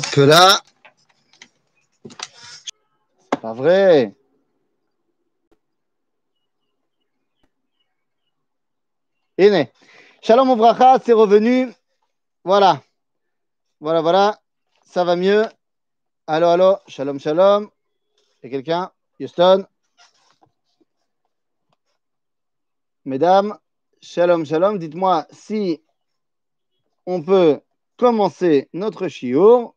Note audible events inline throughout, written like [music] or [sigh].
que là. Pas vrai. né? Shalom Ouvracha, c'est revenu. Voilà. Voilà, voilà. Ça va mieux. Allô, allô. Shalom, shalom. Il y a quelqu'un Houston Mesdames, shalom, shalom. Dites-moi si on peut commencer notre chiot.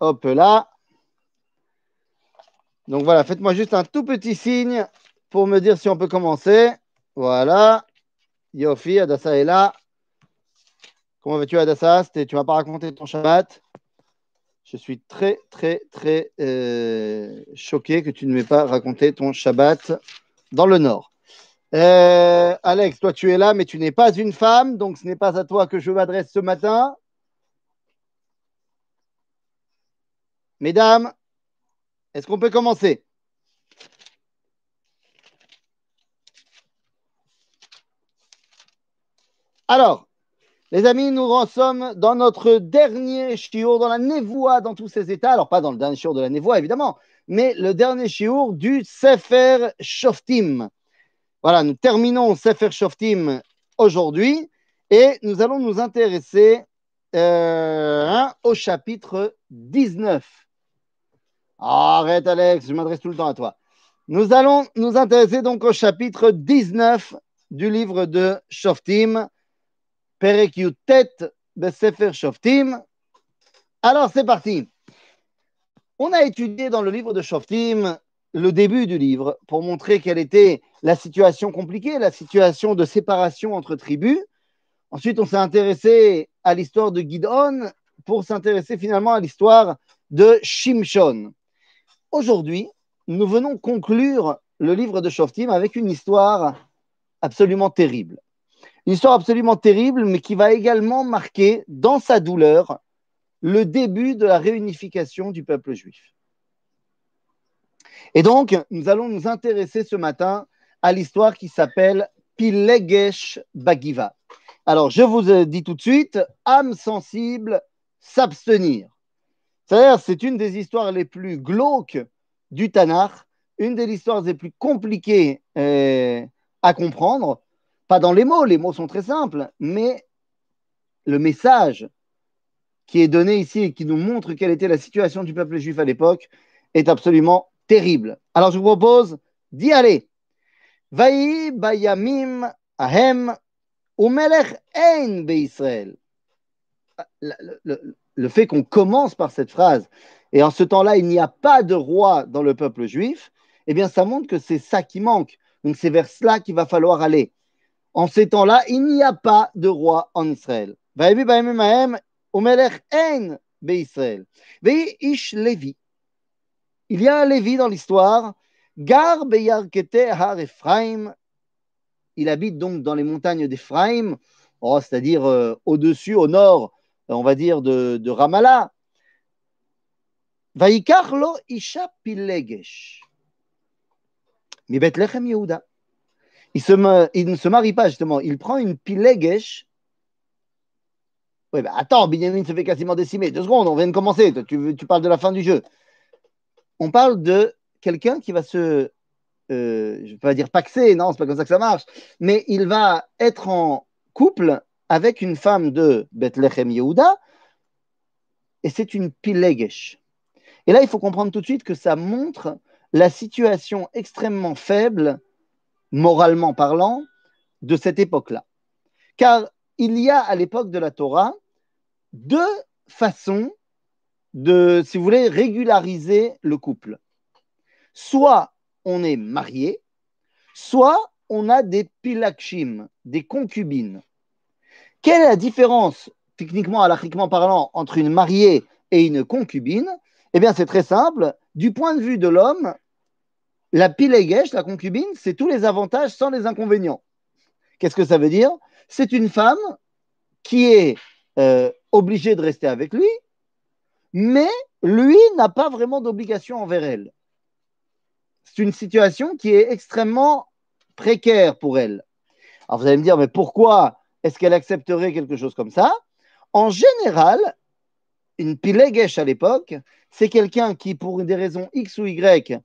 Hop là. Donc voilà, faites-moi juste un tout petit signe pour me dire si on peut commencer. Voilà. Yofi, Adassa est là. Comment vas-tu, Adassa Tu ne vas pas raconter ton Shabbat. Je suis très, très, très euh, choqué que tu ne m'aies pas raconté ton Shabbat dans le Nord. Euh, Alex, toi tu es là, mais tu n'es pas une femme, donc ce n'est pas à toi que je m'adresse ce matin. Mesdames, est-ce qu'on peut commencer Alors, les amis, nous en dans notre dernier chiour, dans la névoie, dans tous ces états. Alors, pas dans le dernier chiour de la névoie, évidemment, mais le dernier chiour du Sefer Shoftim. Voilà, nous terminons Sefer Shoftim aujourd'hui et nous allons nous intéresser euh, hein, au chapitre 19. Arrête, Alex, je m'adresse tout le temps à toi. Nous allons nous intéresser donc au chapitre 19 du livre de Shoftim, Perek de Sefer Shoftim. Alors, c'est parti. On a étudié dans le livre de Shoftim le début du livre pour montrer quelle était la situation compliquée, la situation de séparation entre tribus. Ensuite, on s'est intéressé à l'histoire de Gidon pour s'intéresser finalement à l'histoire de Shimshon. Aujourd'hui, nous venons conclure le livre de Shoftim avec une histoire absolument terrible. Une histoire absolument terrible, mais qui va également marquer, dans sa douleur, le début de la réunification du peuple juif. Et donc, nous allons nous intéresser ce matin à l'histoire qui s'appelle Pilegesh Bagiva. Alors, je vous dis tout de suite, âme sensible, s'abstenir. C'est-à-dire, c'est une des histoires les plus glauques du Tanakh, une des histoires les plus compliquées euh, à comprendre. Pas dans les mots, les mots sont très simples, mais le message qui est donné ici et qui nous montre quelle était la situation du peuple juif à l'époque est absolument terrible. Alors je vous propose d'y aller. Vaï bayamim ahem melech ein beIsraël le, fait qu'on commence par cette phrase, et en ce temps-là, il n'y a pas de roi dans le peuple juif, eh bien, ça montre que c'est ça qui manque. Donc, c'est vers cela qu'il va falloir aller. En ces temps-là, il n'y a pas de roi en Israël. Il y a un Lévi dans l'histoire. Gar Har Ephraim. Il habite donc dans les montagnes d'Ephraim, oh, c'est-à-dire euh, au-dessus, au nord on va dire, de, Ramallah. Isha Pilegesh. Il, ne se marie pas, justement. Il prend une Pilegesh. Oui, bah attends, Binyamin se fait quasiment décimer. Deux secondes, on vient de commencer. Tu, tu parles de la fin du jeu. On parle de quelqu'un qui va se euh, je ne vais pas dire paxer, non, c'est pas comme ça que ça marche, mais il va être en couple avec une femme de Bethléem Yehuda, et c'est une pilegesh. Et là, il faut comprendre tout de suite que ça montre la situation extrêmement faible, moralement parlant, de cette époque-là. Car il y a à l'époque de la Torah deux façons de, si vous voulez, régulariser le couple. Soit on est marié, soit on a des pilakshim, des concubines. Quelle est la différence, techniquement, alachiquement parlant, entre une mariée et une concubine Eh bien, c'est très simple. Du point de vue de l'homme, la pilegesh, la concubine, c'est tous les avantages sans les inconvénients. Qu'est-ce que ça veut dire C'est une femme qui est euh, obligée de rester avec lui, mais lui n'a pas vraiment d'obligation envers elle. C'est une situation qui est extrêmement précaire pour elle. Alors vous allez me dire, mais pourquoi est-ce qu'elle accepterait quelque chose comme ça En général, une pilegesh à l'époque, c'est quelqu'un qui, pour des raisons X ou Y,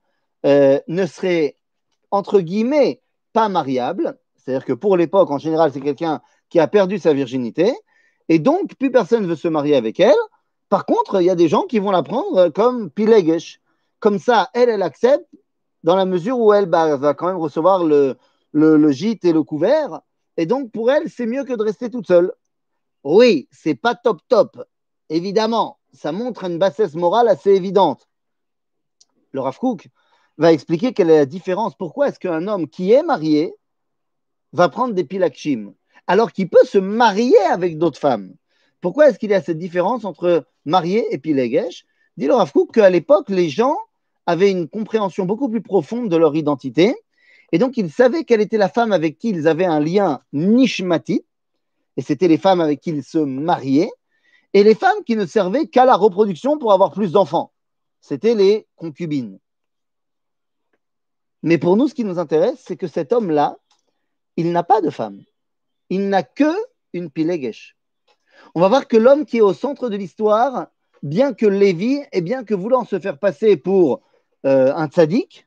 euh, ne serait, entre guillemets, pas mariable. C'est-à-dire que pour l'époque, en général, c'est quelqu'un qui a perdu sa virginité. Et donc, plus personne ne veut se marier avec elle. Par contre, il y a des gens qui vont la prendre comme pilegèche. Comme ça, elle, elle accepte dans la mesure où elle bah, va quand même recevoir le gîte et le couvert. Et donc, pour elle, c'est mieux que de rester toute seule. Oui, c'est pas top top. Évidemment, ça montre une bassesse morale assez évidente. Laura Rav va expliquer quelle est la différence. Pourquoi est-ce qu'un homme qui est marié va prendre des pilakshim alors qu'il peut se marier avec d'autres femmes Pourquoi est-ce qu'il y a cette différence entre marié et pilagesh Dit le Rav qu'à l'époque, les gens avaient une compréhension beaucoup plus profonde de leur identité et donc, ils savaient quelle était la femme avec qui ils avaient un lien nishmati, et c'était les femmes avec qui ils se mariaient, et les femmes qui ne servaient qu'à la reproduction pour avoir plus d'enfants. C'était les concubines. Mais pour nous, ce qui nous intéresse, c'est que cet homme-là, il n'a pas de femme. Il n'a que une pilegesh. On va voir que l'homme qui est au centre de l'histoire, bien que Lévi, et eh bien que voulant se faire passer pour euh, un tzaddik,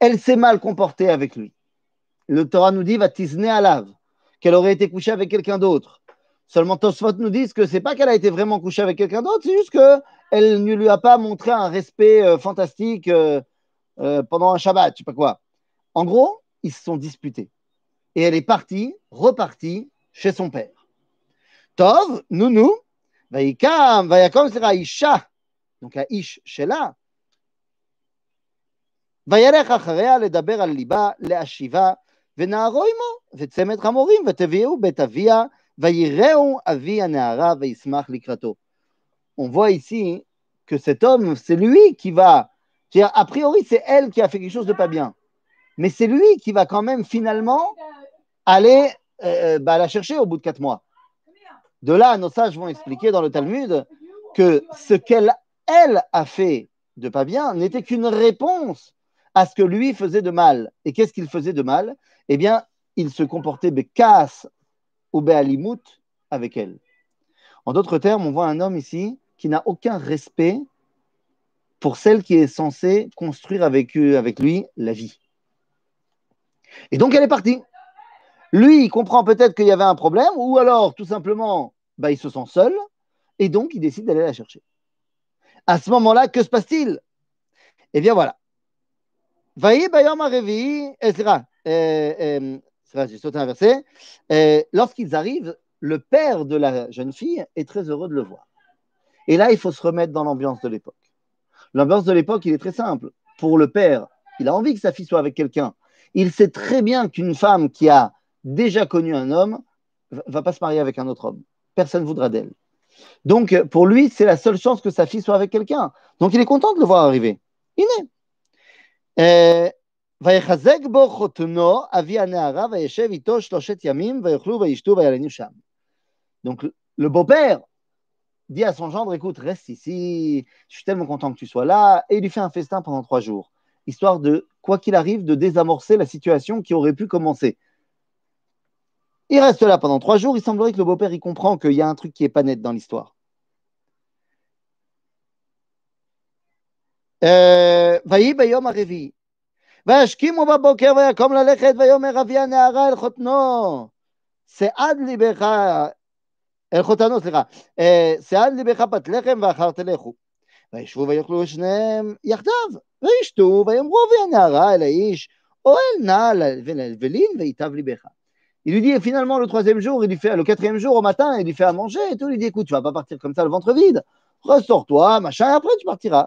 elle s'est mal comportée avec lui. Le Torah nous dit, va tisner lave, qu'elle aurait été couchée avec quelqu'un d'autre. Seulement Tosfot nous dit que c'est pas qu'elle a été vraiment couchée avec quelqu'un d'autre, c'est juste qu'elle ne lui a pas montré un respect euh, fantastique euh, euh, pendant un Shabbat, je sais pas quoi. En gros, ils se sont disputés. Et elle est partie, repartie chez son père. Tov, Nounou, Vaikam, c'est Isha. Donc à Ish, Shela, on voit ici que cet homme, c'est lui qui va, a priori, c'est elle qui a fait quelque chose de pas bien, mais c'est lui qui va quand même finalement aller la chercher au bout de quatre mois. De là, nos sages vont expliquer dans le Talmud que ce qu'elle, elle, a fait de pas bien n'était qu'une réponse à ce que lui faisait de mal. Et qu'est-ce qu'il faisait de mal Eh bien, il se comportait bekas ou bealimut avec elle. En d'autres termes, on voit un homme ici qui n'a aucun respect pour celle qui est censée construire avec, avec lui la vie. Et donc, elle est partie. Lui, il comprend peut-être qu'il y avait un problème, ou alors, tout simplement, bah, il se sent seul, et donc, il décide d'aller la chercher. À ce moment-là, que se passe-t-il Eh bien, voilà j'ai sauté un verset. Lorsqu'ils arrivent, le père de la jeune fille est très heureux de le voir. Et là, il faut se remettre dans l'ambiance de l'époque. L'ambiance de l'époque, il est très simple. Pour le père, il a envie que sa fille soit avec quelqu'un. Il sait très bien qu'une femme qui a déjà connu un homme ne va pas se marier avec un autre homme. Personne ne voudra d'elle. Donc, pour lui, c'est la seule chance que sa fille soit avec quelqu'un. Donc, il est content de le voir arriver. Il est. Donc, le beau-père dit à son gendre, écoute, reste ici, je suis tellement content que tu sois là, et il lui fait un festin pendant trois jours, histoire de, quoi qu'il arrive, de désamorcer la situation qui aurait pu commencer. Il reste là pendant trois jours, il semblerait que le beau-père, y comprend qu'il y a un truc qui n'est pas net dans l'histoire. ויהי ביום הרביעי. וישכימו בבוקר ויקום ללכת ויאמר אבי הנערה אל חותנו שעד ליבך אל חותנו סליחה שעד ליבך פת לחם ואחר תלכו וישבו ויאכלו שניהם יחדיו וישתו ויאמרו אבי הנערה אל האיש אוהל נא ולאלבלין ויטב ליבך Il lui dit finalement le troisième jour, il lui fait le quatrième jour au matin, il lui fait à manger et tout. Il lui dit écoute, tu vas pas partir comme ça le ventre vide. Ressors-toi, machin, et après tu partiras.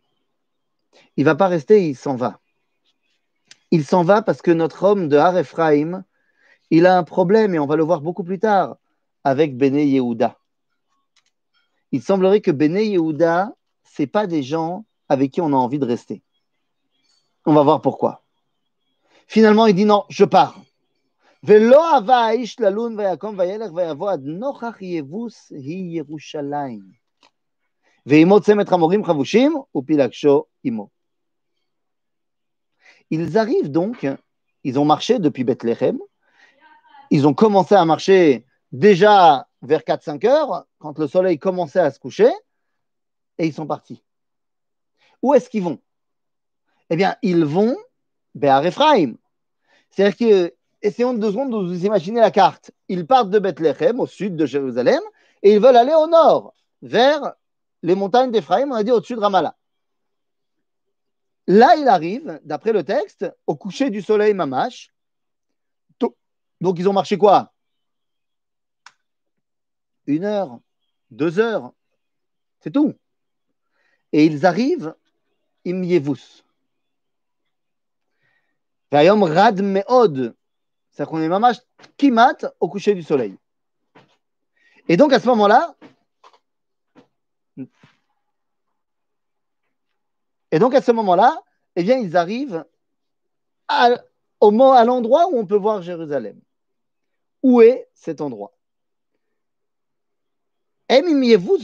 Il ne va pas rester, il s'en va. Il s'en va parce que notre homme de Har Ephraim, il a un problème, et on va le voir beaucoup plus tard, avec Béné Yehuda. Il semblerait que Béné Yehuda, ce pas des gens avec qui on a envie de rester. On va voir pourquoi. Finalement, il dit non, je pars. Ils arrivent donc, ils ont marché depuis Bethléem, ils ont commencé à marcher déjà vers 4-5 heures, quand le soleil commençait à se coucher, et ils sont partis. Où est-ce qu'ils vont Eh bien, ils vont vers Ephraim. C'est-à-dire que, essayons deux secondes de vous imaginer la carte. Ils partent de Bethléem, au sud de Jérusalem, et ils veulent aller au nord, vers les montagnes d'Ephraïm, on a dit au-dessus de Ramallah. Là, il arrive, d'après le texte, au coucher du soleil Mamash. Donc, ils ont marché quoi Une heure, deux heures, c'est tout. Et ils arrivent, Imyevus. Vayom Rad C'est-à-dire qu'on est Mamash au coucher du soleil. Et donc, à ce moment-là, Et donc à ce moment-là, eh bien, ils arrivent à, à l'endroit où on peut voir Jérusalem. Où est cet endroit er donc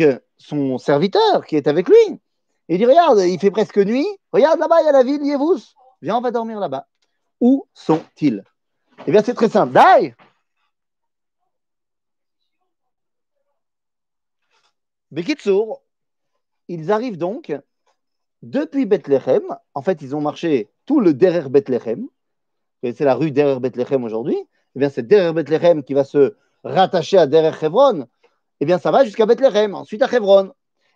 euh, son serviteur qui est avec lui, il dit Regarde, il fait presque nuit, regarde là-bas, il y a la ville Yevous, viens, on va dormir là-bas. Où sont-ils eh bien, c'est très simple. Dai Bekitsour, ils arrivent donc depuis Bethléem. En fait, ils ont marché tout le derrière Bethléem. C'est la rue derrière Bethléem aujourd'hui. Eh bien, c'est derrière Bethléem qui va se rattacher à derrière Hebron. Eh bien, ça va jusqu'à Bethléem, ensuite à Hebron.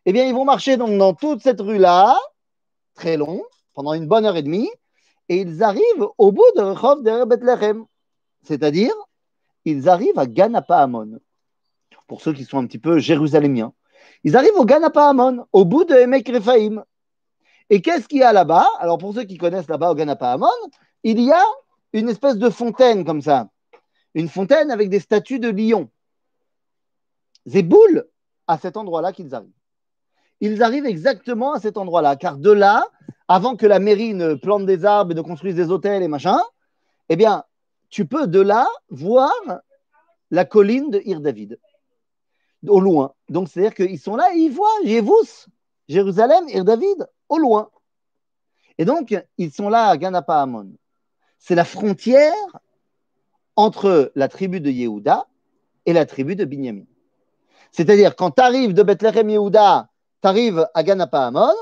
Eh bien, ils vont marcher donc dans toute cette rue-là, très long, pendant une bonne heure et demie, et ils arrivent au bout de Rehov derrière Bethléem. C'est-à-dire, ils arrivent à Ganapahamon. Pour ceux qui sont un petit peu jérusalémiens, ils arrivent au Ganapahamon, au bout de Emek Et qu'est-ce qu'il y a là-bas Alors, pour ceux qui connaissent là-bas au Ganapahamon, il y a une espèce de fontaine comme ça. Une fontaine avec des statues de lions. Zéboul, à cet endroit-là qu'ils arrivent. Ils arrivent exactement à cet endroit-là, car de là, avant que la mairie ne plante des arbres et ne construise des hôtels et machin, eh bien, tu peux de là voir la colline de Hir David, au loin. Donc, c'est-à-dire qu'ils sont là et ils voient Jévous, Jérusalem, Ir David, au loin. Et donc, ils sont là à Ganapahamon. C'est la frontière entre la tribu de Yehuda et la tribu de Binyamin. C'est-à-dire, quand tu arrives de Bethléem Yehuda, tu arrives à Ganapahamon,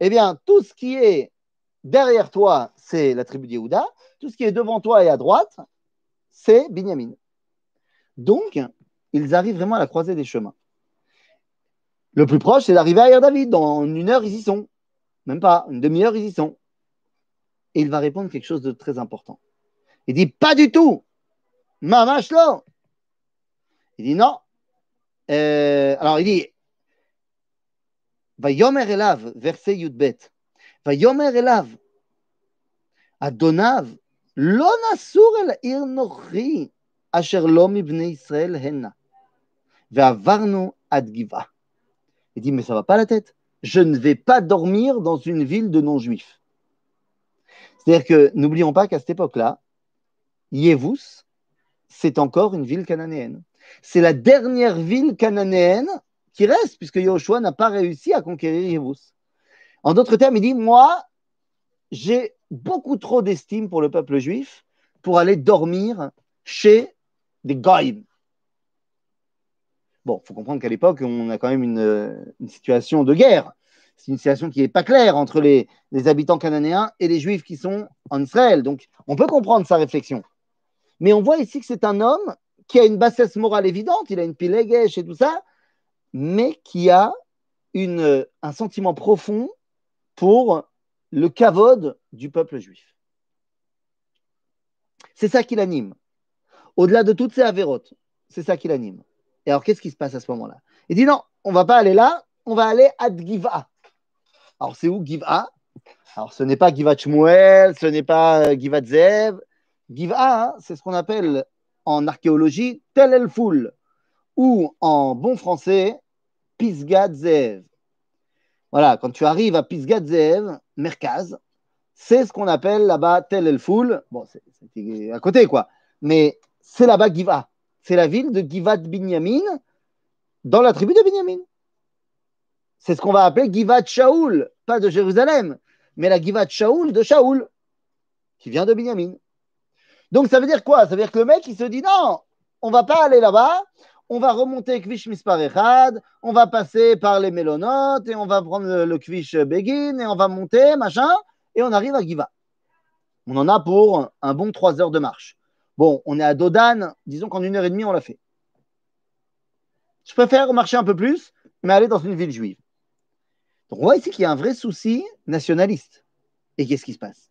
eh bien, tout ce qui est derrière toi, c'est la tribu d'Yehuda. Tout ce qui est devant toi et à droite, c'est Binyamin. Donc, ils arrivent vraiment à la croisée des chemins. Le plus proche, c'est d'arriver à Yer David. Dans une heure, ils y sont. Même pas, une demi-heure, ils y sont. Et il va répondre quelque chose de très important. Il dit Pas du tout Mamachlo Il dit Non. Euh, alors, il dit Yomer Elav, verset Yudbet. Il dit, mais ça va pas la tête. Je ne vais pas dormir dans une ville de non-juifs. C'est-à-dire que n'oublions pas qu'à cette époque-là, Yevus, c'est encore une ville cananéenne. C'est la dernière ville cananéenne qui reste, puisque Yahushua n'a pas réussi à conquérir Yevus. En d'autres termes, il dit, moi, j'ai beaucoup trop d'estime pour le peuple juif pour aller dormir chez des goyim. Bon, il faut comprendre qu'à l'époque, on a quand même une, situation de guerre. C'est une situation qui n'est pas claire entre les, habitants cananéens et les juifs qui sont en Israël. Donc, on peut comprendre sa réflexion. Mais on voit ici que c'est un homme qui a une bassesse morale évidente, il a une pilégèche et tout ça, mais qui a un sentiment profond pour le cavode du peuple juif. C'est ça qui l'anime. Au-delà de toutes ces avérotes, c'est ça qui l'anime. Et alors, qu'est-ce qui se passe à ce moment-là Il dit non, on ne va pas aller là, on va aller à Giva. Alors, c'est où Giva Alors, ce n'est pas Givat ce n'est pas euh, Givat Zev. Giva, hein, c'est ce qu'on appelle en archéologie Tel El Foul, ou en bon français, Pisgat Zev. Voilà, quand tu arrives à Pisgadzev, Merkaz, c'est ce qu'on appelle là-bas Tel El Foul. Bon, c'est à côté, quoi. Mais c'est là-bas Giva. C'est la ville de Givat Binyamin, dans la tribu de Binyamin. C'est ce qu'on va appeler Givat Shaoul, pas de Jérusalem, mais la Givat Shaoul de Shaoul, qui vient de Binyamin. Donc ça veut dire quoi Ça veut dire que le mec, il se dit non, on va pas aller là-bas, on va remonter Kvish Misparechad, on va passer par les Mélonotes, et on va prendre le, Kvish Begin, et on va monter, machin, et on arrive à Giva. On en a pour un bon trois heures de marche. Bon, on est à Dodan, disons qu'en une heure et demie, on l'a fait. Je préfère marcher un peu plus, mais aller dans une ville juive. Donc on voit ici qu'il y a un vrai souci nationaliste. Et qu'est-ce qui se passe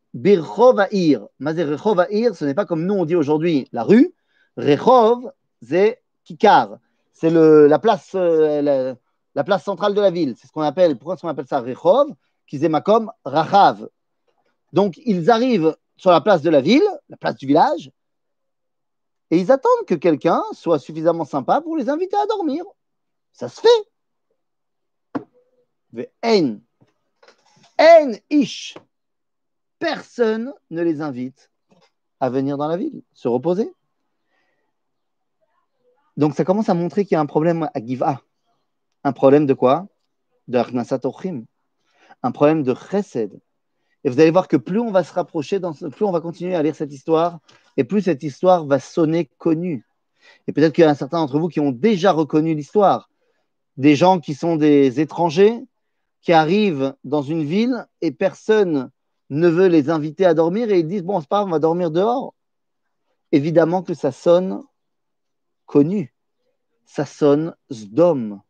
Birchov ce n'est pas comme nous on dit aujourd'hui la rue. Rechov, c'est Kikar. C'est la place, euh, la, place centrale de la ville. C'est ce qu'on appelle, pourquoi est-ce qu'on appelle ça Rechov Kizemakom Rachav. Donc ils arrivent sur la place de la ville, la place du village, et ils attendent que quelqu'un soit suffisamment sympa pour les inviter à dormir. Ça se fait. N. en ish personne ne les invite à venir dans la ville, se reposer. Donc ça commence à montrer qu'il y a un problème à Giva. Un problème de quoi De Un problème de Chesed. Et vous allez voir que plus on va se rapprocher, dans plus on va continuer à lire cette histoire, et plus cette histoire va sonner connue. Et peut-être qu'il y a certains d'entre vous qui ont déjà reconnu l'histoire. Des gens qui sont des étrangers, qui arrivent dans une ville et personne ne veut les inviter à dormir et ils disent Bon, c'est pas, on va dormir dehors. Évidemment que ça sonne connu. Ça sonne Sdom.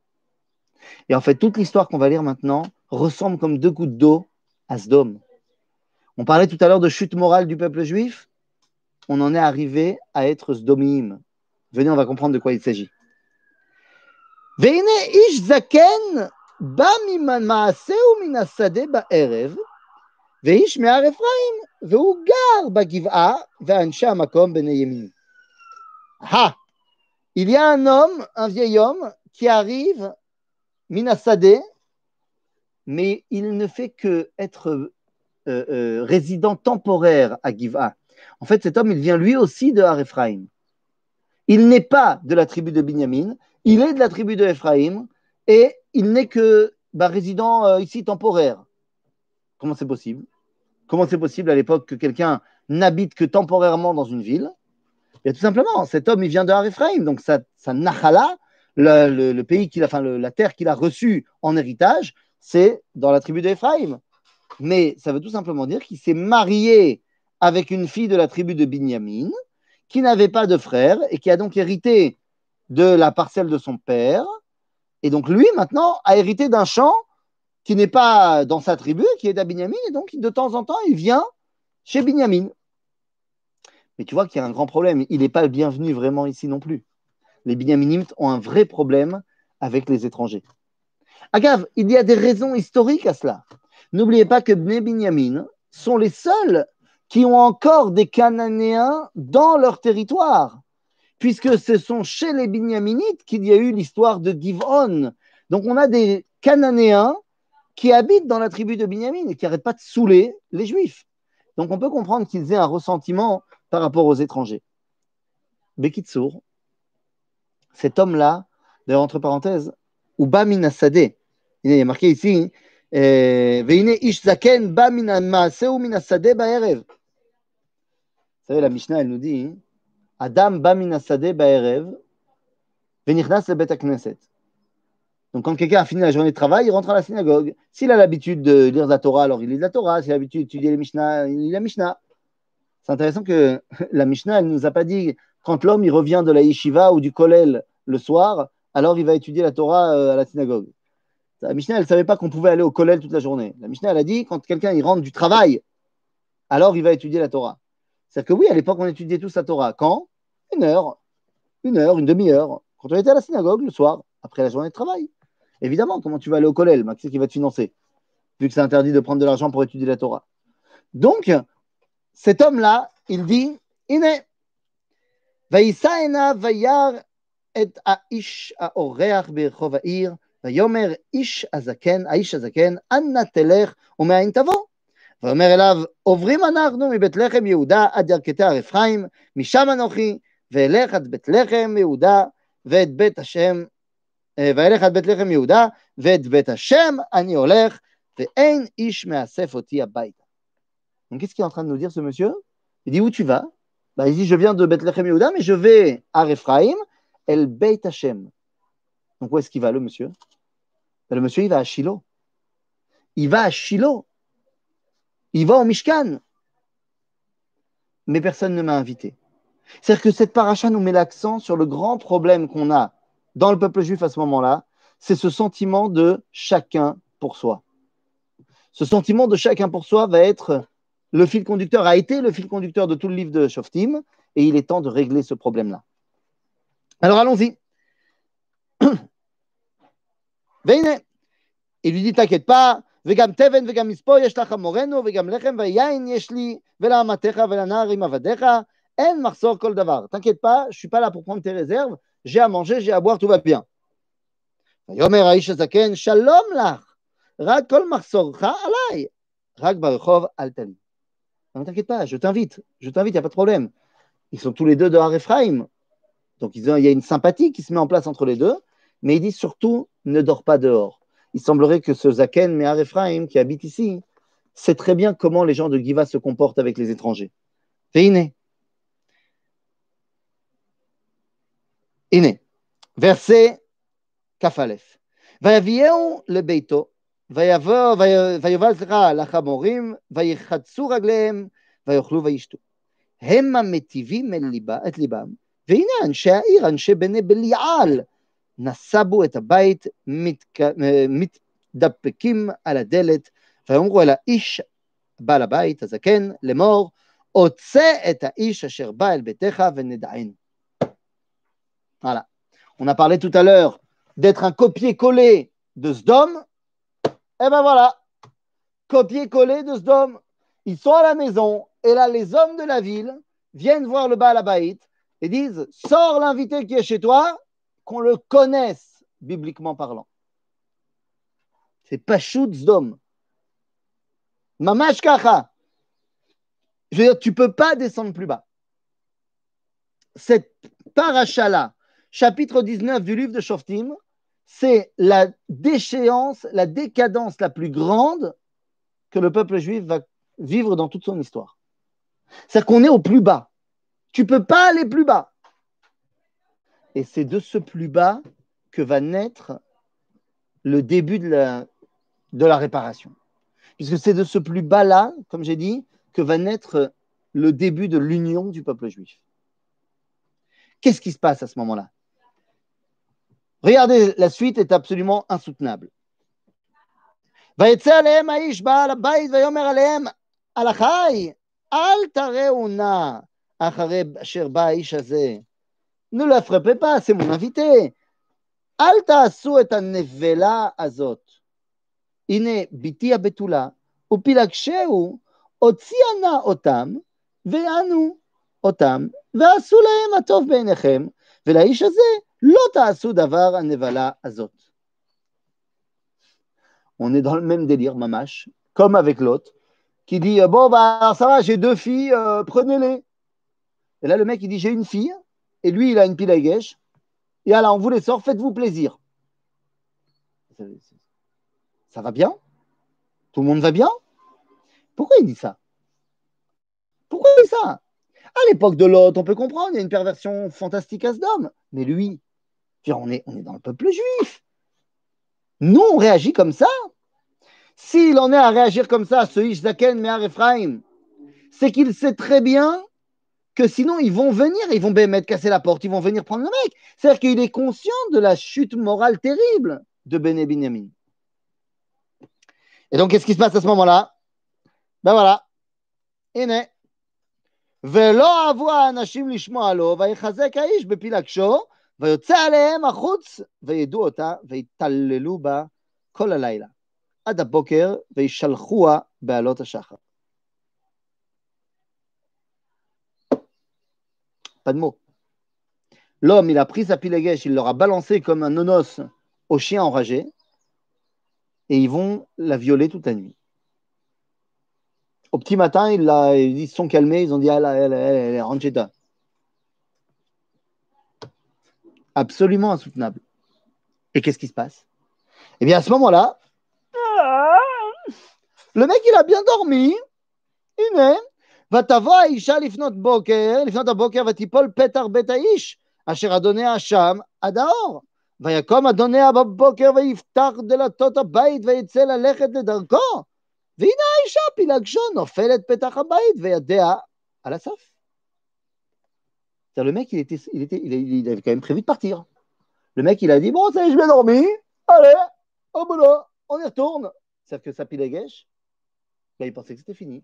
Et en fait, toute l'histoire qu'on va lire maintenant ressemble comme deux gouttes d'eau à Sdom. On parlait tout à l'heure de chute morale du peuple juif. On en est arrivé à être Zdomim ». Venez, on va comprendre de quoi il s'agit. Veine ish zaken ba maaseu ba il y a un homme, un vieil homme, qui arrive, Minasade, mais il ne fait que être euh, euh, résident temporaire à Giv'a. En fait, cet homme, il vient lui aussi de Har Il n'est pas de la tribu de Binyamin, il est de la tribu de Ephraim et il n'est que bah, résident euh, ici temporaire. Comment c'est possible Comment c'est possible à l'époque que quelqu'un n'habite que temporairement dans une ville Et eh Tout simplement, cet homme, il vient de Har donc sa, sa Nahala, le, pays qu'il a, enfin, la terre qu'il a reçue en héritage, c'est dans la tribu d'Ephraïm. Mais ça veut tout simplement dire qu'il s'est marié avec une fille de la tribu de Binyamin, qui n'avait pas de frère et qui a donc hérité de la parcelle de son père. Et donc lui, maintenant, a hérité d'un champ qui n'est pas dans sa tribu, qui est à et donc de temps en temps, il vient chez Binyamin. Mais tu vois qu'il y a un grand problème. Il n'est pas le bienvenu vraiment ici non plus. Les Binyaminites ont un vrai problème avec les étrangers. Agave, il y a des raisons historiques à cela. N'oubliez pas que les Binyamin sont les seuls qui ont encore des Cananéens dans leur territoire, puisque ce sont chez les Binyaminites qu'il y a eu l'histoire de Giv'on. Donc on a des Cananéens qui habite dans la tribu de Binyamin et qui n'arrête pas de saouler les Juifs. Donc on peut comprendre qu'ils aient un ressentiment par rapport aux étrangers. Bekitsour, cet homme-là, d'ailleurs entre parenthèses, ou Minasadeh, il est marqué ici, eh, Veine Ishzaken Ba Minasadeh Baerev. Vous savez, la Mishnah, elle nous dit, hein, Adam Ba Minasadeh Baerev, Venichnas le Knesset. Donc, quand quelqu'un a fini la journée de travail, il rentre à la synagogue. S'il a l'habitude de lire la Torah, alors il lit la Torah. S'il a l'habitude d'étudier les Mishnah, il lit la Mishnah. C'est intéressant que [laughs] la Mishnah, elle ne nous a pas dit quand l'homme il revient de la yeshiva ou du kollel le soir, alors il va étudier la Torah euh, à la synagogue. La Mishnah, elle ne savait pas qu'on pouvait aller au kollel toute la journée. La Mishnah, elle a dit quand quelqu'un il rentre du travail, alors il va étudier la Torah. C'est-à-dire que oui, à l'époque, on étudiait tous la Torah. Quand Une heure, une heure, une demi-heure. Quand on était à la synagogue le soir, après la journée de travail. Évidemment, comment tu vas aller au collège Qui qui va te financer Vu que c'est interdit de prendre de l'argent pour étudier la Torah. Donc, cet homme-là, il dit Iné, Vaisaena vayar et aish aoreach bechovair, vayomer ish azaken, aish azaken, anna telech, Omer, tavo. ואומר אליו, עוברים אנחנו מבית לחם יהודה עד ירכתי הר אפרים, משם אנוכי, ואלך עד בית לחם יהודה ואת בית eh, Donc, qu'est-ce qu'il est en train de nous dire, ce monsieur Il dit, où tu vas bah, Il dit, je viens de Bethlehem Yehuda, mais je vais à Ephraim, El Beit Hashem. Donc, où est-ce qu'il va, le monsieur bah, Le monsieur, il va à Shiloh. Il va à Shiloh. Il va au Mishkan. Mais personne ne m'a invité. C'est-à-dire que cette paracha nous met l'accent sur le grand problème qu'on a dans le peuple juif à ce moment-là, c'est ce sentiment de chacun pour soi. Ce sentiment de chacun pour soi va être le fil conducteur, a été le fil conducteur de tout le livre de Shoftim, et il est temps de régler ce problème-là. Alors allons-y. [coughs] Il lui dit T'inquiète pas, T'inquiète pas, je suis pas là pour prendre tes réserves, j'ai à manger, j'ai à boire, tout va bien. Yomer Zaken, shalom lach. »« Ne t'inquiète pas, je t'invite, je t'invite, il n'y a pas de problème. Ils sont tous les deux de Har Donc il y a une sympathie qui se met en place entre les deux, mais il dit surtout, ne dors pas dehors. Il semblerait que ce Zaken, mais Har Ephraim, qui habite ici, sait très bien comment les gens de Giva se comportent avec les étrangers. Veine, הנה, ועשה כ"א. ויביאהו לביתו, ויבוא, ויובל, סליחה, לחמורים, ויחצו רגליהם, ויאכלו וישתו. הם המטיבים את ליבם, והנה אנשי העיר, אנשי בני בליעל, נסבו את הבית, מתק... אה, מתדפקים על הדלת, ויאמרו אל האיש, בעל הבית הזקן, לאמור, עוצה את האיש אשר בא אל ביתך ונדענו. Voilà. On a parlé tout à l'heure d'être un copier-coller de Sdom. Eh ben voilà, copier-coller de Sdom. Ils sont à la maison et là, les hommes de la ville viennent voir le Baal et disent Sors l'invité qui est chez toi, qu'on le connaisse, bibliquement parlant. C'est pas Sdom. Mamash Je veux dire, tu ne peux pas descendre plus bas. Cette paracha-là, chapitre 19 du livre de Shoftim, c'est la déchéance, la décadence la plus grande que le peuple juif va vivre dans toute son histoire. C'est-à-dire qu'on est au plus bas. Tu ne peux pas aller plus bas. Et c'est de ce plus bas que va naître le début de la, de la réparation. Puisque c'est de ce plus bas-là, comme j'ai dit, que va naître le début de l'union du peuple juif. Qu'est-ce qui se passe à ce moment-là Regardez, la suite est absolument insoutenable. ויצא עליהם האיש בעל הבית ויאמר עליהם על החי אל תראו נא אחרי אשר בא האיש הזה. נו להפרפה לא פס אמון אביטה. אל תעשו את הנבלה הזאת. הנה בתי הבתולה ופילגשהו הוציאה נא אותם ויענו אותם ועשו להם הטוב בעיניכם ולאיש הזה a On est dans le même délire, mamache, comme avec l'autre, qui dit euh, Bon, bah, ça va, j'ai deux filles, euh, prenez-les. Et là, le mec, il dit J'ai une fille, et lui, il a une pile à guèche. Et alors, on vous les sort, faites-vous plaisir. Ça va bien Tout le monde va bien Pourquoi il dit ça Pourquoi il dit ça À l'époque de l'autre, on peut comprendre, il y a une perversion fantastique à ce dame. Mais lui, on, est, on est dans le peuple juif. Nous, on réagit comme ça. S'il en est à réagir comme ça, ce Ishzaken Mehar Ephraim, c'est qu'il sait très bien que sinon ils vont venir, ils vont mettre casser la porte, ils vont venir prendre le mec. C'est-à-dire qu'il est conscient de la chute morale terrible de Bene Binyamin. Et donc, qu'est-ce qui se passe à ce moment-là Ben voilà. Velo anashim lishmo pas de mots. L'homme, il a pris sa pile à il leur a balancé comme un nonos au chien enragé, et ils vont la violer toute la nuit. Au petit matin, ils, se sont calmés, ils ont dit, ah elle, elle, elle, elle, absolument insoutenable. Et qu'est-ce qui se passe Eh bien, à ce moment-là, ah, le mec, il a bien dormi. Il est. Va t'avoir Aïcha, l'ifnot boker, l'ifnot boker, va t'ipol petar betaïch, asher adoné à ador, Va adoné boker, va yftar de la tot va à l'echet de Vina isha pilakjon, peu de temps, il va le mec, il, était, il, était, il, avait quand même prévu de partir. Le mec, il a dit Bon, ça y est, je vais dormir. Allez, au boulot, on y retourne. Sauf que sa pile à gêche, bah, il pensait que c'était fini.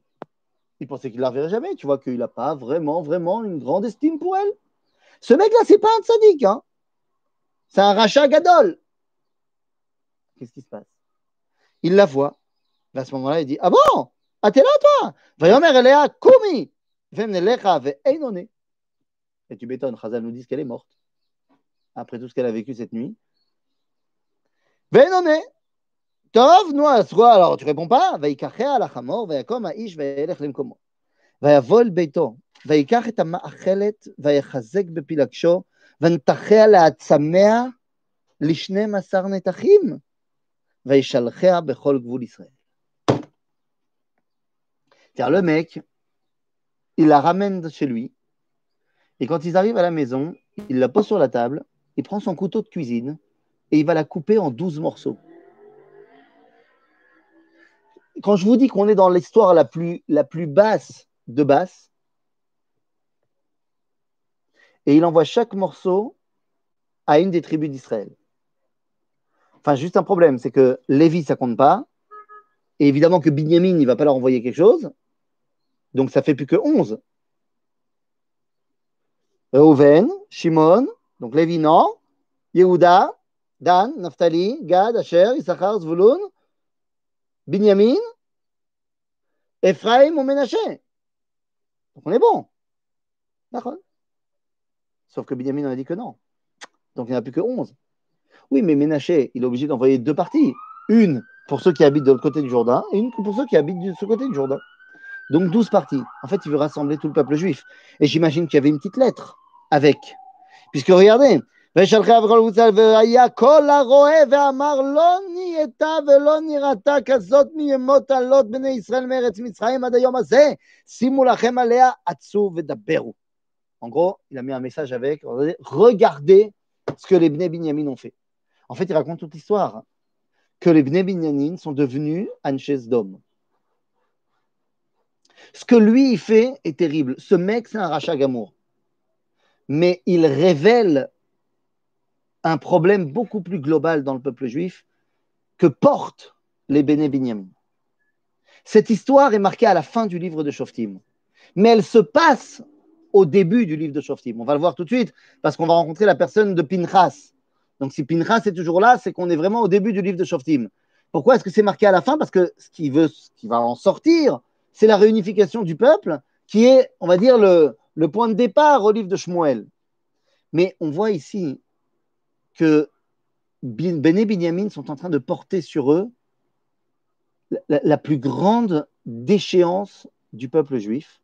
Il pensait qu'il ne la reverrait jamais. Tu vois qu'il n'a pas vraiment, vraiment une grande estime pour elle. Ce mec-là, c'est pas un sadique. Hein. C'est un rachat gadol. Qu'est-ce qui se passe Il la voit. À ce moment-là, il dit Ah bon Ah, t'es là, toi Voyons, elle est à Koumi. ve et tu m'étonnes, Chazal nous dit qu'elle est morte. Après tout ce qu'elle a vécu cette nuit. Venone Tov quoi Alors tu réponds pas. Vaikachea alachamor, vayakom aish, vayelech lemkomo. Vayavol beito, vayikach et המאכלת, ויחזק בפילגשו, ונתחיה לעצמיה לשנים עשר נתחים, וישלחיה בכל גבול ישראל. C'est-à-dire, le mec, il la ramène chez lui, et quand ils arrivent à la maison, il la pose sur la table, il prend son couteau de cuisine et il va la couper en 12 morceaux. Quand je vous dis qu'on est dans l'histoire la plus, basse de basse, et il envoie chaque morceau à une des tribus d'Israël. Enfin, juste un problème, c'est que Lévi, ça compte pas. Et évidemment que Binyamin, il ne va pas leur envoyer quelque chose. Donc, ça fait plus que 11. Reuven, Shimon, donc Lévi, Yehuda, Dan, Naphtali, Gad, Asher, Issachar, Zvulun, Binyamin, Ephraim ou Ménaché. Donc on est bon. D'accord. Sauf que Binyamin, on a dit que non. Donc il n'y en a plus que 11. Oui, mais Ménaché, il est obligé d'envoyer deux parties. Une pour ceux qui habitent de l'autre côté du Jourdain et une pour ceux qui habitent de ce côté du Jourdain. Donc 12 parties. En fait, il veut rassembler tout le peuple juif. Et j'imagine qu'il y avait une petite lettre avec. Puisque regardez, en gros, il a mis un message avec Regardez ce que les Bnei Binyamin ont fait. En fait, il raconte toute l'histoire. Hein, que les Bnei Binyamin sont devenus Anches d'hommes. Ce que lui, il fait est terrible. Ce mec, c'est un rachat gamour. Mais il révèle un problème beaucoup plus global dans le peuple juif que portent les Béné Binyamin. Cette histoire est marquée à la fin du livre de Shoftim, mais elle se passe au début du livre de Shoftim. On va le voir tout de suite parce qu'on va rencontrer la personne de Pinchas. Donc si Pinchas est toujours là, c'est qu'on est vraiment au début du livre de Shoftim. Pourquoi est-ce que c'est marqué à la fin Parce que ce veut, ce qui va en sortir, c'est la réunification du peuple qui est, on va dire, le, point de départ au livre de Shmuel. Mais on voit ici que Ben et Binyamin sont en train de porter sur eux la, plus grande déchéance du peuple juif.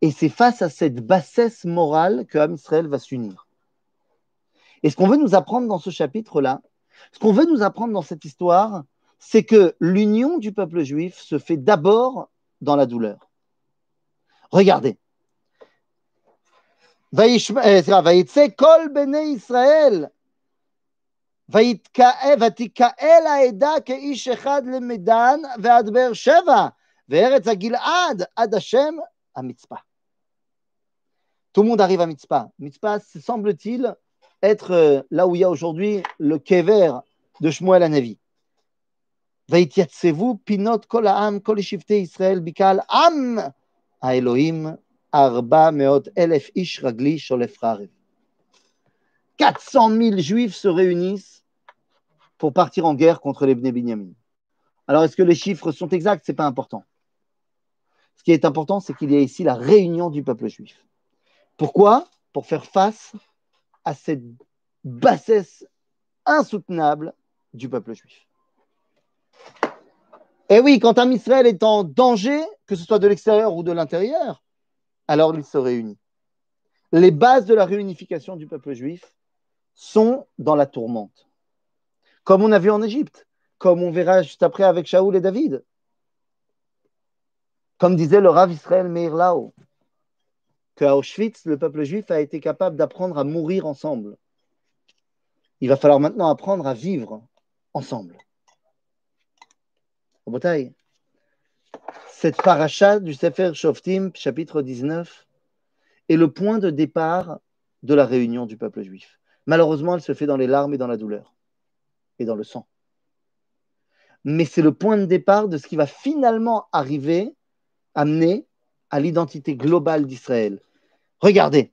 Et c'est face à cette bassesse morale que va s'unir. Et ce qu'on veut nous apprendre dans ce chapitre-là, ce qu'on veut nous apprendre dans cette histoire, c'est que l'union du peuple juif se fait d'abord dans la douleur. Regardez. Tout le monde arrive à Mitzpah. Mitzpah, semble-t-il, être euh, là où il y a aujourd'hui le quai vert de la Anavi. 400 000 juifs se réunissent pour partir en guerre contre les Bnei Alors, est-ce que les chiffres sont exacts Ce n'est pas important. Ce qui est important, c'est qu'il y a ici la réunion du peuple juif. Pourquoi Pour faire face à cette bassesse insoutenable du peuple juif. Et eh oui, quand un Israël est en danger, que ce soit de l'extérieur ou de l'intérieur, alors il se réunit. Les bases de la réunification du peuple juif sont dans la tourmente. Comme on a vu en Égypte, comme on verra juste après avec Shaoul et David. Comme disait le Rav Israël Meir Lao, qu'à Auschwitz, le peuple juif a été capable d'apprendre à mourir ensemble. Il va falloir maintenant apprendre à vivre ensemble cette paracha du Sefer Shoftim, chapitre 19, est le point de départ de la réunion du peuple juif. Malheureusement, elle se fait dans les larmes et dans la douleur et dans le sang. Mais c'est le point de départ de ce qui va finalement arriver, amener à l'identité globale d'Israël. Regardez.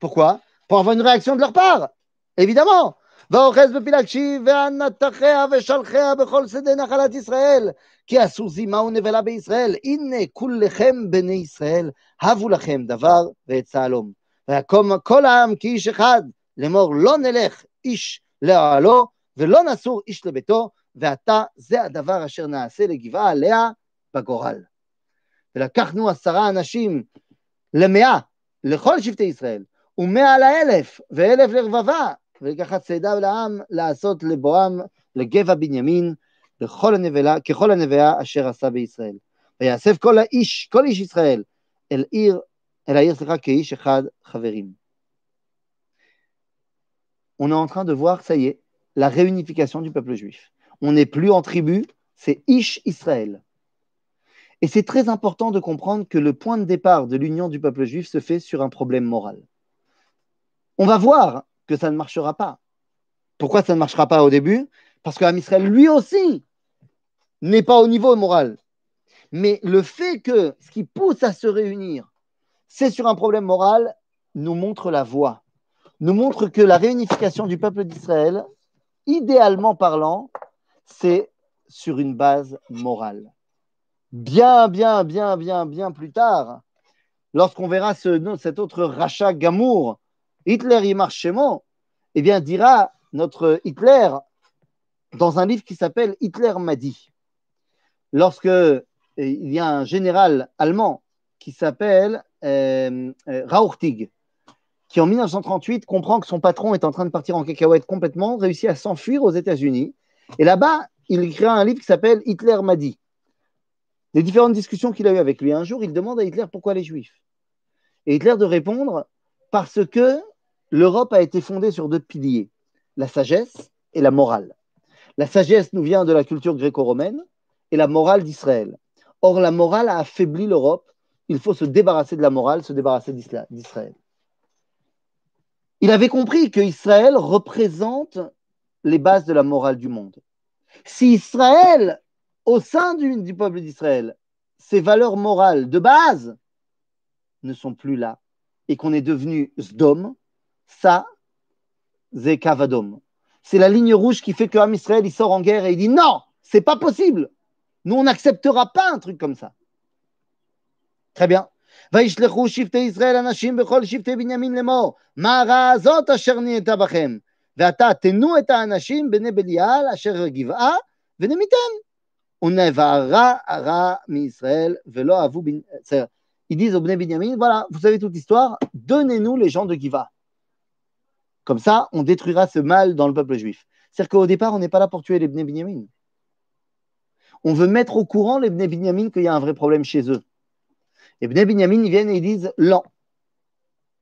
Pourquoi Pour avoir une réaction de leur part, évidemment. ואוחז בפי להקשיב, ואנתחיה ושלחיה בכל שדה נחלת ישראל. כי עשו זימה ונבלה בישראל. הנה כולכם בני ישראל, הבו לכם דבר ואת צהלום. ויקום כל העם כאיש אחד, לאמור לא נלך איש לאוהלו, ולא נסור איש לביתו, ועתה זה הדבר אשר נעשה לגבעה עליה בגורל. ולקחנו עשרה אנשים למאה, לכל שבטי ישראל, On est en train de voir, ça y est, la réunification du peuple juif. On n'est plus en tribu, c'est Ish Israël. Et c'est très important de comprendre que le point de départ de l'union du peuple juif se fait sur un problème moral. On va voir que ça ne marchera pas. Pourquoi ça ne marchera pas au début Parce que Israël, lui aussi, n'est pas au niveau moral. Mais le fait que ce qui pousse à se réunir, c'est sur un problème moral, nous montre la voie, nous montre que la réunification du peuple d'Israël, idéalement parlant, c'est sur une base morale. Bien, bien, bien, bien, bien plus tard, lorsqu'on verra ce, cet autre rachat Gamour Hitler, y marche chez moi, eh bien, dira notre Hitler dans un livre qui s'appelle Hitler m'a dit. Lorsque eh, il y a un général allemand qui s'appelle euh, euh qui en 1938 comprend que son patron est en train de partir en cacahuète complètement, réussit à s'enfuir aux États-Unis. Et là-bas, il écrit un livre qui s'appelle Hitler m'a dit. Les différentes discussions qu'il a eues avec lui. Un jour, il demande à Hitler pourquoi les Juifs. Et Hitler de répondre parce que l'Europe a été fondée sur deux piliers, la sagesse et la morale. La sagesse nous vient de la culture gréco-romaine et la morale d'Israël. Or, la morale a affaibli l'Europe. Il faut se débarrasser de la morale, se débarrasser d'Israël. Il avait compris que Israël représente les bases de la morale du monde. Si Israël, au sein du, du peuple d'Israël, ses valeurs morales de base ne sont plus là et qu'on est devenu Sdom, ça c'est le coup c'est la ligne rouge qui fait que Am Israël il sort en guerre et il dit non c'est pas possible nous on n'acceptera pas un truc comme ça très bien vaish le choufté israël anashim bechol choufté benjamin lemo ma'a'azot asher ni etavachem va'ata tenou et anashim bena belial asher giv'a venemitem une va'ara ara mi Israël velo avu c'est il dit zo ben benjamin voilà vous savez toute l'histoire donnez-nous les gens de Giva comme ça, on détruira ce mal dans le peuple juif. C'est-à-dire qu'au départ, on n'est pas là pour tuer les Bnei Binyamin. On veut mettre au courant les Bnei Binyamin qu'il y a un vrai problème chez eux. Les Bnei Binyamin, ils viennent et ils disent Non.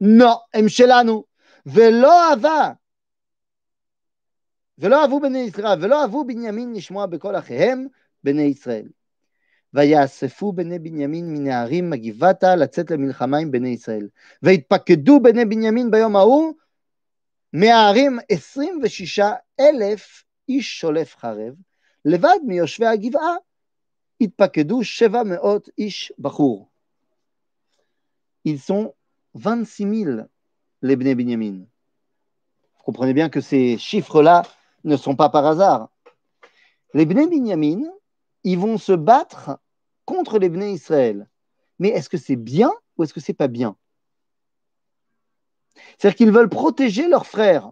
Non, Emshelanu. Velo Ava. Velo Avu Bnei Israël. Velo Avu Binyamin Nishmoa Bekol Achehem Bnei Israël. ויאספו בני בנימין מן הערים מגבעתה לצאת למלחמה עם בני ישראל. ויתפקדו בני בנימין ביום ההוא 700 ish Ils sont 26 000, les Bné Binyamin. Vous comprenez bien que ces chiffres-là ne sont pas par hasard. Les Bné Binyamin, ils vont se battre contre les Bné Israël. Mais est-ce que c'est bien ou est-ce que c'est pas bien c'est-à-dire qu'ils veulent protéger leurs frères.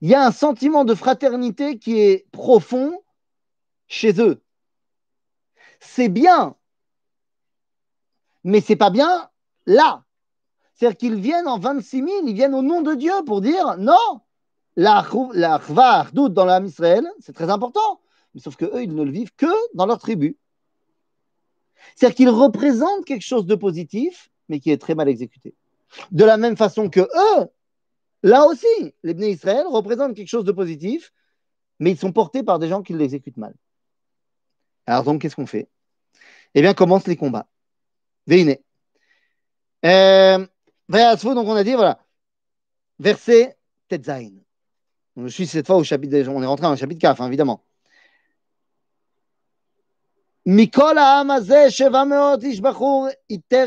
Il y a un sentiment de fraternité qui est profond chez eux. C'est bien, mais c'est pas bien là. C'est-à-dire qu'ils viennent en 26 000, ils viennent au nom de Dieu pour dire non, la doute dans l'âme Israël, c'est très important. Mais sauf qu'eux, ils ne le vivent que dans leur tribu. C'est-à-dire qu'ils représentent quelque chose de positif, mais qui est très mal exécuté. De la même façon que eux, là aussi, les Bnei Israël représentent quelque chose de positif, mais ils sont portés par des gens qui l'exécutent mal. Alors donc, qu'est-ce qu'on fait Eh bien, commencent les combats. Veine. Euh, donc on a dit, voilà, verset Tetzain. Je suis cette fois au chapitre, on est rentré dans le chapitre 4, hein, évidemment. Mikola shevameot iter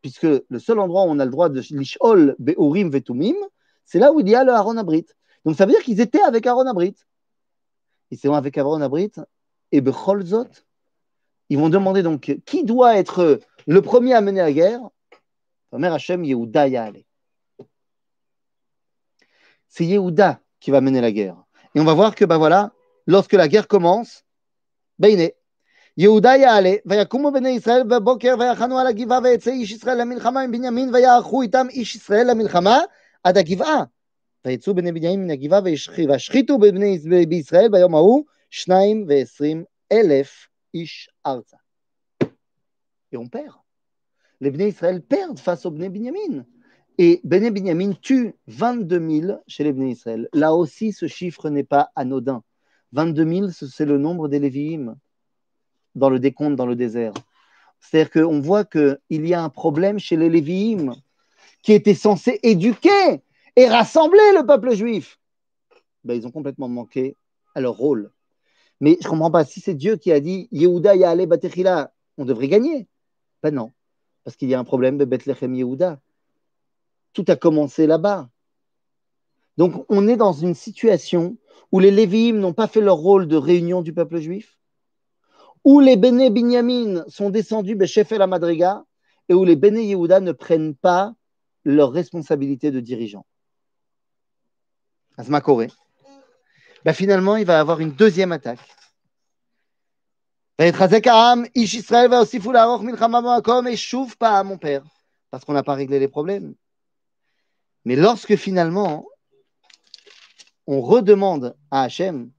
puisque le seul endroit où on a le droit de l'ishol be'orim vetumim, c'est là où il y a le Aaron Abrit. Donc ça veut dire qu'ils étaient avec Aaron Abrit. Ils étaient avec Aaron Abrit et Becholzot. Ils vont demander donc qui doit être le premier à mener la guerre Hachem Yehuda C'est Yehuda qui va mener la guerre. Et on va voir que, bah voilà, lorsque la guerre commence, ben il est יהודה יעלה, ויקומו בני ישראל בבוקר, ויחנו על הגבעה, ויצא איש ישראל למלחמה עם בנימין, ויערכו איתם איש ישראל למלחמה עד הגבעה. ויצאו בני בנימין מן הגבעה, והשחיתו בבני בישראל ביום ההוא שניים ועשרים אלף איש ארצה. יום פר. לבני ישראל פר דפסו בני בנימין. Et Bené Binyamin tue 22 000 chez les Bené Israël. Là aussi, ce chiffre n'est pas anodin. 22 000, c'est le nombre des Lévi'im. dans le décompte dans le désert. C'est-à-dire qu'on voit qu'il y a un problème chez les Lévi'im qui étaient censés éduquer et rassembler le peuple juif. Ben, ils ont complètement manqué à leur rôle. Mais je ne comprends pas, si c'est Dieu qui a dit Yehuda Yahale Batechila, on devrait gagner. Ben non, parce qu'il y a un problème de Bethlehem Yehuda. Tout a commencé là-bas. Donc on est dans une situation où les Lévi'im n'ont pas fait leur rôle de réunion du peuple juif où les Béné Binyamin sont descendus et ben, la Madriga et où les Béné Yehuda ne prennent pas leur responsabilité de dirigeant. Asma ben, finalement, il va avoir une deuxième attaque. Ben, pas à mon père, parce qu'on n'a pas réglé les problèmes. Mais lorsque finalement on redemande à Hachem,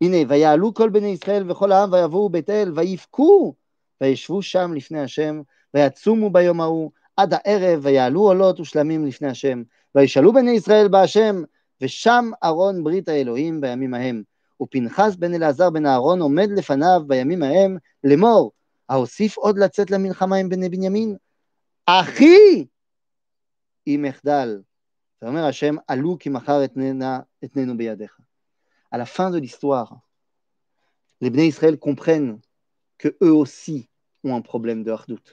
הנה, ויעלו כל בני ישראל וכל העם ויבואו בית אל, ויבכו, וישבו שם לפני השם, ויצומו ביום ההוא, עד הערב, ויעלו עולות ושלמים לפני השם. וישאלו בני ישראל בהשם, ושם ארון ברית האלוהים בימים ההם. ופנחס בן אלעזר בן אהרון עומד לפניו בימים ההם לאמור, האוסיף עוד לצאת למלחמה עם בני בנימין? אחי! אם אחדל. ואומר השם, עלו כי מחר אתננה, אתננו בידיך. à la fin de l'histoire, les Béné Israël comprennent que eux aussi ont un problème de hardout.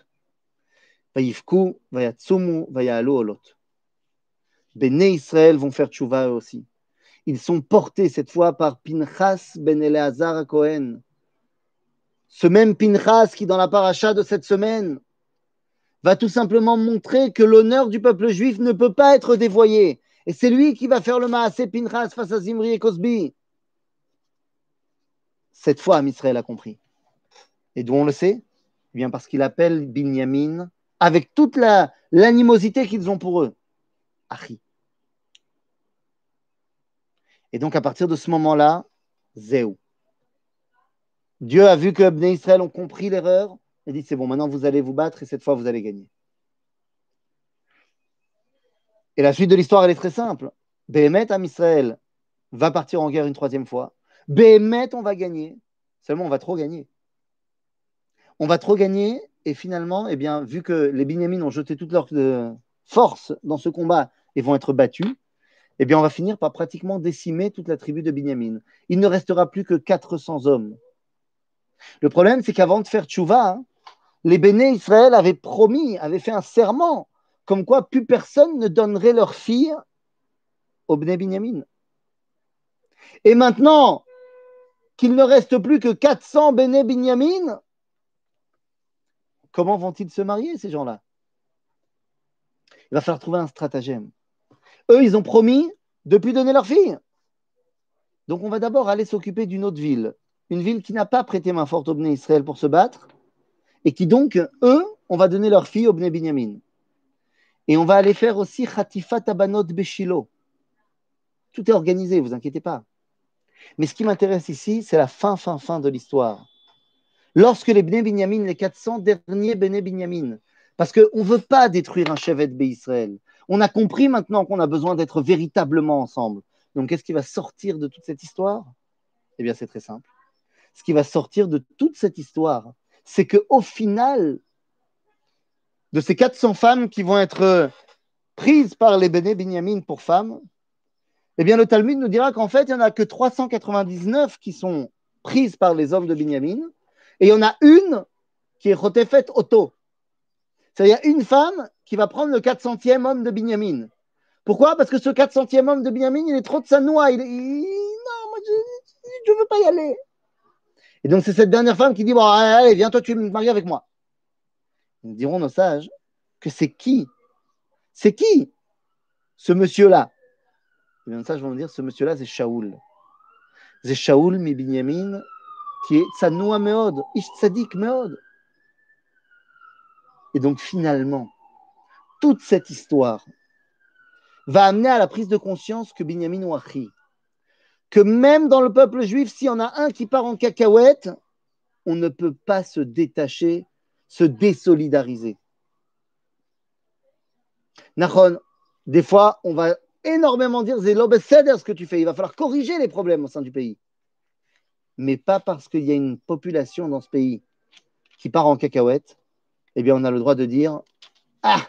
Vayifku, vayatsumu, olot. Bnei Israël vont faire tchouva eux aussi. Ils sont portés cette fois par Pinchas ben Eleazar Cohen. Ce même Pinchas qui, dans la paracha de cette semaine, va tout simplement montrer que l'honneur du peuple juif ne peut pas être dévoyé. Et c'est lui qui va faire le maasé Pinchas face à Zimri et Kosbi cette fois, Amisraël a compris. Et d'où on le sait eh Bien parce qu'il appelle Binyamin avec toute l'animosité qu'ils ont pour eux. Achi. Et donc, à partir de ce moment-là, Zéou. Dieu a vu que et Israël ont compris l'erreur et dit c'est bon, maintenant vous allez vous battre et cette fois vous allez gagner. Et la suite de l'histoire, elle est très simple. Behemet à Israël va partir en guerre une troisième fois. Bémet, on va gagner. Seulement, on va trop gagner. On va trop gagner. Et finalement, eh bien, vu que les Binyamin ont jeté toute leur euh, force dans ce combat et vont être battus, eh bien, on va finir par pratiquement décimer toute la tribu de Binyamin. Il ne restera plus que 400 hommes. Le problème, c'est qu'avant de faire tchouva, hein, les Béné Israël avaient promis, avaient fait un serment, comme quoi plus personne ne donnerait leur fille aux Bénés Binyamin. Et maintenant, qu'il ne reste plus que 400 Béné Binyamin Comment vont-ils se marier, ces gens-là Il va falloir trouver un stratagème. Eux, ils ont promis de plus donner leur fille. Donc, on va d'abord aller s'occuper d'une autre ville, une ville qui n'a pas prêté main forte au Béné Israël pour se battre, et qui donc, eux, on va donner leur fille au Béné Binyamin. Et on va aller faire aussi Khatifat Abanot Beshilo. Tout est organisé, vous inquiétez pas. Mais ce qui m'intéresse ici, c'est la fin, fin, fin de l'histoire. Lorsque les Bnei Binyamin, les 400 derniers Bnei Binyamin, parce qu'on ne veut pas détruire un Chevet Israël. On a compris maintenant qu'on a besoin d'être véritablement ensemble. Donc, qu'est-ce qui va sortir de toute cette histoire Eh bien, c'est très simple. Ce qui va sortir de toute cette histoire, c'est qu'au final, de ces 400 femmes qui vont être prises par les Bnei Binyamin pour femmes, eh bien, le Talmud nous dira qu'en fait, il n'y en a que 399 qui sont prises par les hommes de Binyamin, et il y en a une qui est Rotefet auto. C'est-à-dire une femme qui va prendre le 400e homme de Binyamin. Pourquoi Parce que ce 400e homme de Binyamin, il est trop de sa noix. Il, non, moi, je ne veux pas y aller. Et donc, c'est cette dernière femme qui dit Bon, allez, viens, toi, tu me marier avec moi. Nous dirons, nos sages, que c'est qui C'est qui ce monsieur-là et bien je vais me dire ce monsieur-là, c'est Shaoul. C'est Shaoul mais Binyamin, qui est tsanoua Meod, Ish Tzadik Meod. Et donc finalement, toute cette histoire va amener à la prise de conscience que Binyamin ouachi, que même dans le peuple juif, s'il y en a un qui part en cacahuète, on ne peut pas se détacher, se désolidariser. Nahon, des fois, on va énormément dire c'est ce que tu fais. Il va falloir corriger les problèmes au sein du pays. Mais pas parce qu'il y a une population dans ce pays qui part en cacahuète, eh bien, on a le droit de dire Ah,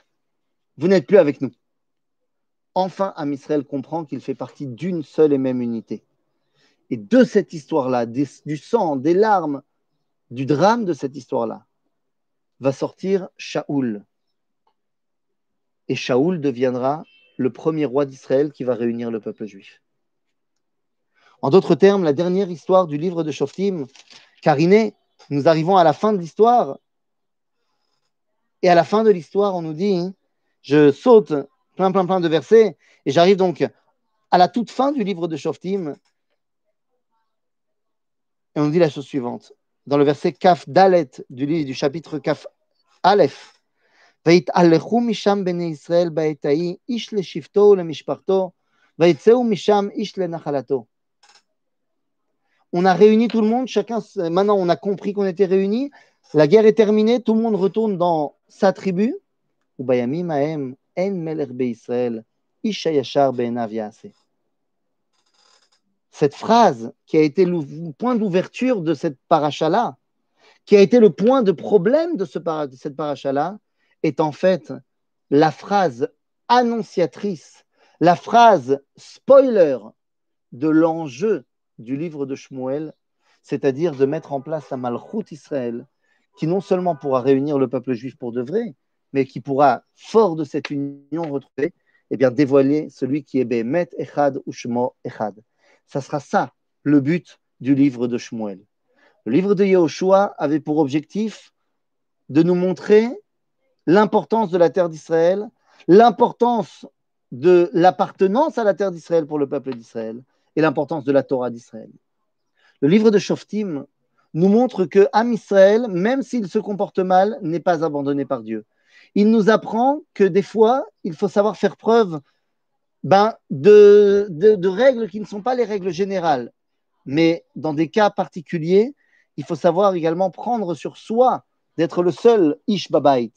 vous n'êtes plus avec nous. Enfin, Amisraël comprend qu'il fait partie d'une seule et même unité. Et de cette histoire-là, du sang, des larmes, du drame de cette histoire-là, va sortir Shaoul. Et Shaoul deviendra le premier roi d'Israël qui va réunir le peuple juif. En d'autres termes, la dernière histoire du livre de Shoftim, Kariné, nous arrivons à la fin de l'histoire. Et à la fin de l'histoire, on nous dit, hein, je saute plein, plein, plein de versets, et j'arrive donc à la toute fin du livre de Shoftim. Et on nous dit la chose suivante. Dans le verset Kaf Dalet du, du chapitre Kaf Aleph, on a réuni tout le monde, chacun, maintenant on a compris qu'on était réunis, la guerre est terminée, tout le monde retourne dans sa tribu. Ben cette phrase qui a été le point d'ouverture de cette paracha-là, qui a été le point de problème de, ce, de cette paracha-là, est en fait la phrase annonciatrice, la phrase spoiler de l'enjeu du livre de Shmuel, c'est-à-dire de mettre en place la Malchut Israël, qui non seulement pourra réunir le peuple juif pour de vrai, mais qui pourra, fort de cette union retrouvée, eh bien, dévoiler celui qui est Behemet Echad ou Shmo Echad. Ça sera ça, le but du livre de Shmuel. Le livre de Yahushua avait pour objectif de nous montrer l'importance de la terre d'Israël, l'importance de l'appartenance à la terre d'Israël pour le peuple d'Israël et l'importance de la Torah d'Israël. Le livre de Shoftim nous montre que Am Israël, même s'il se comporte mal, n'est pas abandonné par Dieu. Il nous apprend que des fois, il faut savoir faire preuve ben, de, règles qui ne sont pas les règles générales. Mais dans des cas particuliers, il faut savoir également prendre sur soi d'être le seul Ish babaït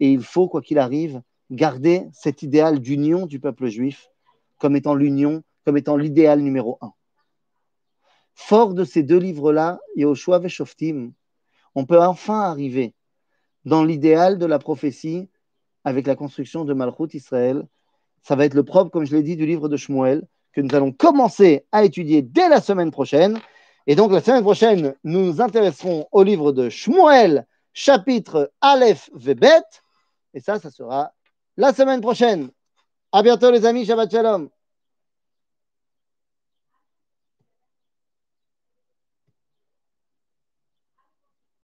et il faut, quoi qu'il arrive, garder cet idéal d'union du peuple juif comme étant l'union, comme étant l'idéal numéro un. Fort de ces deux livres-là, Yehoshua Veshoftim, on peut enfin arriver dans l'idéal de la prophétie avec la construction de Malchut Israël. Ça va être le propre, comme je l'ai dit, du livre de Shmuel, que nous allons commencer à étudier dès la semaine prochaine. Et donc, la semaine prochaine, nous nous intéresserons au livre de Shmuel, chapitre Aleph Vebet. Et ça, ça sera la semaine prochaine. À bientôt, les amis. Shabbat Shalom.